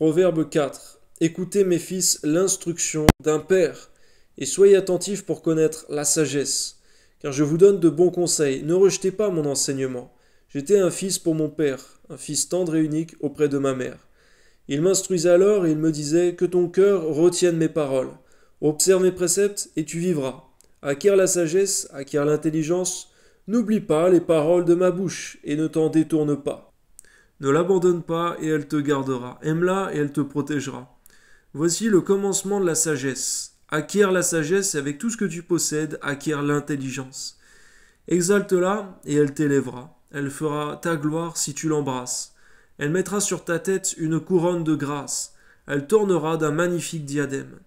Proverbe 4. Écoutez mes fils l'instruction d'un père, et soyez attentifs pour connaître la sagesse, car je vous donne de bons conseils, ne rejetez pas mon enseignement. J'étais un fils pour mon père, un fils tendre et unique auprès de ma mère. Il m'instruisait alors et il me disait Que ton cœur retienne mes paroles. Observe mes préceptes et tu vivras. Acquiers la sagesse, acquiers l'intelligence. N'oublie pas les paroles de ma bouche et ne t'en détourne pas. Ne l'abandonne pas et elle te gardera. Aime-la et elle te protégera. Voici le commencement de la sagesse. Acquiert la sagesse et avec tout ce que tu possèdes, acquiert l'intelligence. Exalte-la et elle t'élèvera. Elle fera ta gloire si tu l'embrasses. Elle mettra sur ta tête une couronne de grâce. Elle tournera d'un magnifique diadème.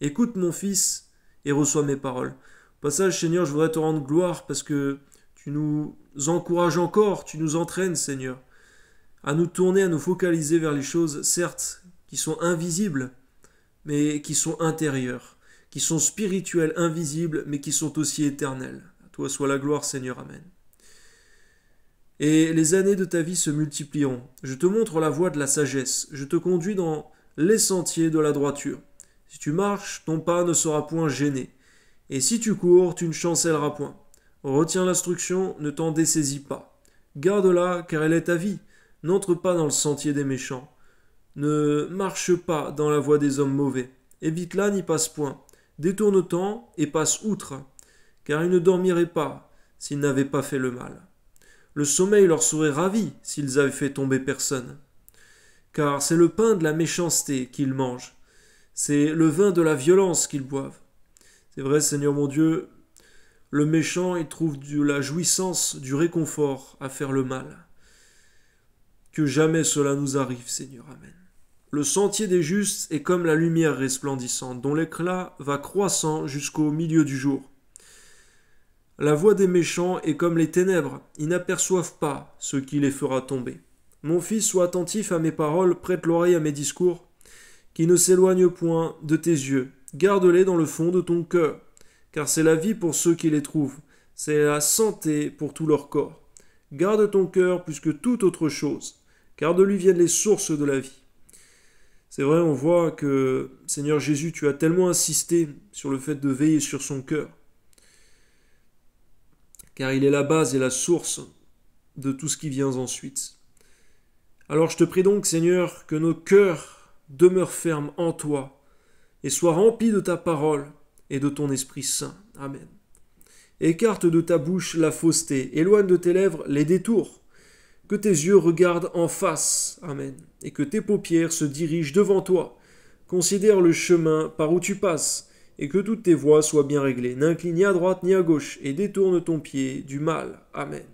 Écoute mon fils et reçois mes paroles. passage, Seigneur, je voudrais te rendre gloire parce que tu nous encourages encore, tu nous entraînes, Seigneur à nous tourner, à nous focaliser vers les choses, certes, qui sont invisibles, mais qui sont intérieures, qui sont spirituelles, invisibles, mais qui sont aussi éternelles. toi soit la gloire, Seigneur, Amen. Et les années de ta vie se multiplieront. Je te montre la voie de la sagesse, je te conduis dans les sentiers de la droiture. Si tu marches, ton pas ne sera point gêné, et si tu cours, tu ne chancelleras point. Retiens l'instruction, ne t'en dessaisis pas. Garde-la, car elle est ta vie N'entre pas dans le sentier des méchants. Ne marche pas dans la voie des hommes mauvais. Évite-la, n'y passe point. Détourne-t'en et passe outre, car ils ne dormiraient pas s'ils n'avaient pas fait le mal. Le sommeil leur serait ravi s'ils avaient fait tomber personne. Car c'est le pain de la méchanceté qu'ils mangent, c'est le vin de la violence qu'ils boivent. C'est vrai, Seigneur mon Dieu, le méchant, y trouve de la jouissance, du réconfort à faire le mal. Que jamais cela nous arrive, Seigneur. Amen. Le sentier des justes est comme la lumière resplendissante, dont l'éclat va croissant jusqu'au milieu du jour. La voix des méchants est comme les ténèbres, ils n'aperçoivent pas ce qui les fera tomber. Mon fils, sois attentif à mes paroles, prête l'oreille à mes discours, qui ne s'éloignent point de tes yeux. Garde-les dans le fond de ton cœur, car c'est la vie pour ceux qui les trouvent, c'est la santé pour tout leur corps. Garde ton cœur plus que toute autre chose, car de lui viennent les sources de la vie. C'est vrai, on voit que Seigneur Jésus, tu as tellement insisté sur le fait de veiller sur son cœur, car il est la base et la source de tout ce qui vient ensuite. Alors je te prie donc, Seigneur, que nos cœurs demeurent fermes en toi et soient remplis de ta parole et de ton Esprit Saint. Amen. Écarte de ta bouche la fausseté, éloigne de tes lèvres les détours que tes yeux regardent en face, Amen, et que tes paupières se dirigent devant toi. Considère le chemin par où tu passes, et que toutes tes voies soient bien réglées. N'incline ni à droite ni à gauche, et détourne ton pied du mal. Amen.